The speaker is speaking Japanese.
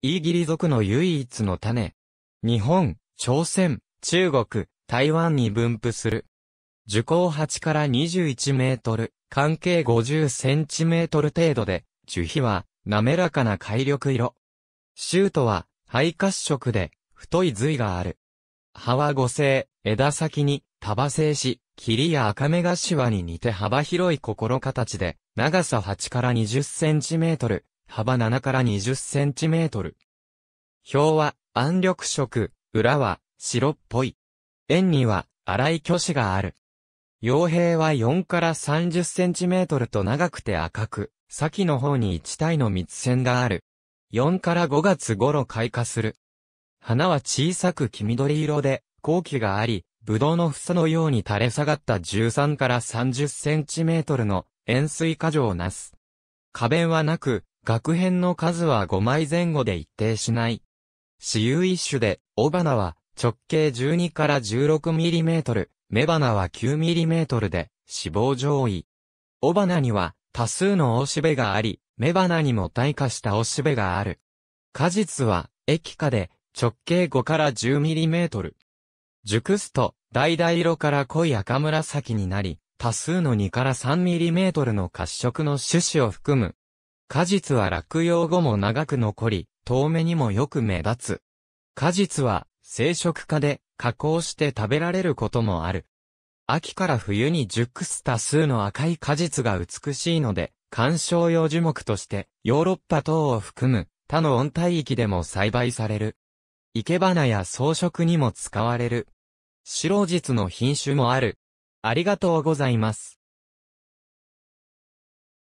イーギリ族の唯一の種。日本、朝鮮、中国、台湾に分布する。樹高8から21メートル、関係50センチメートル程度で、樹皮は滑らかな海緑色。シュートは肺褐色で太い髄がある。葉は五星、枝先に束星し、霧や赤目がワに似て幅広い心形で、長さ8から20センチメートル、幅7から20センチメートル。表は暗緑色、裏は白っぽい。円には粗い虚子がある。傭兵は4から30センチメートルと長くて赤く、先の方に1体の密線がある。4から5月頃開花する。花は小さく黄緑色で、後期があり、ブドウの房のように垂れ下がった13から30センチメートルの円錐花状をなす。花弁はなく、学編の数は5枚前後で一定しない。私有一種で、尾花は直径12から1 6トル、目花は9トルで、死亡上位。尾花には多数のおしべがあり、目花にも退化したおしべがある。果実は、液化で、直径5から1 0トル。熟すと、橙色から濃い赤紫になり、多数の2から3トルの褐色の種子を含む果実は落葉後も長く残り、遠目にもよく目立つ。果実は、生殖化で、加工して食べられることもある。秋から冬に熟す多数の赤い果実が美しいので、観賞用樹木として、ヨーロッパ等を含む、他の温帯域でも栽培される。生け花や装飾にも使われる。白実の品種もある。ありがとうございます。